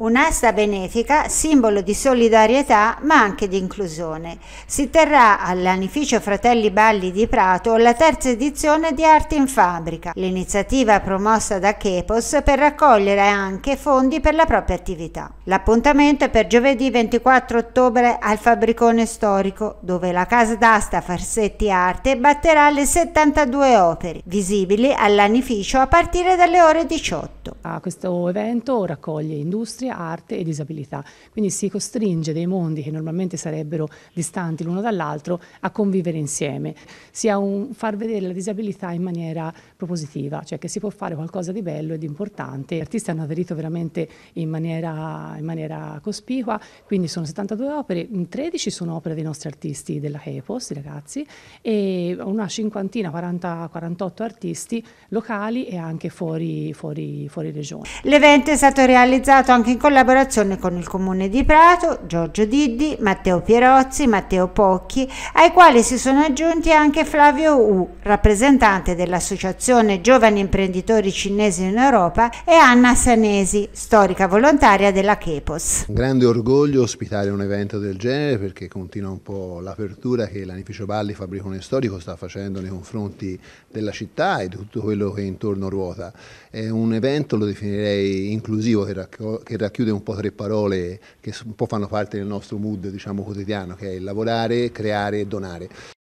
Un'asta benefica, simbolo di solidarietà ma anche di inclusione. Si terrà all'anificio Fratelli Balli di Prato la terza edizione di Arte in Fabbrica, l'iniziativa promossa da Kepos per raccogliere anche fondi per la propria attività. L'appuntamento è per giovedì 24 ottobre al Fabbricone Storico, dove la casa d'asta Farsetti Arte batterà le 72 opere, visibili all'anificio a partire dalle ore 18 a questo evento raccoglie industria, arte e disabilità. Quindi si costringe dei mondi che normalmente sarebbero distanti l'uno dall'altro a convivere insieme. Sia un far vedere la disabilità in maniera propositiva, cioè che si può fare qualcosa di bello e di importante. Gli artisti hanno aderito veramente in maniera, in maniera cospicua, quindi sono 72 opere, 13 sono opere dei nostri artisti della Kepos, i ragazzi, e una cinquantina, 40, 48 artisti locali e anche fuori, fuori, fuori fuori regione. L'evento è stato realizzato anche in collaborazione con il Comune di Prato, Giorgio Diddi, Matteo Pierozzi, Matteo Pocchi, ai quali si sono aggiunti anche Flavio U, rappresentante dell'Associazione Giovani Imprenditori Cinesi in Europa, e Anna Sanesi, storica volontaria della Kepos. Un grande orgoglio ospitare un evento del genere perché continua un po' l'apertura che l'anificio Balli Fabricone Storico sta facendo nei confronti della città e di tutto quello che intorno ruota. È un evento lo definirei inclusivo, che, racco- che, racchiude un po' tre parole che un po' fanno parte del nostro mood diciamo, quotidiano, che è lavorare, creare e donare.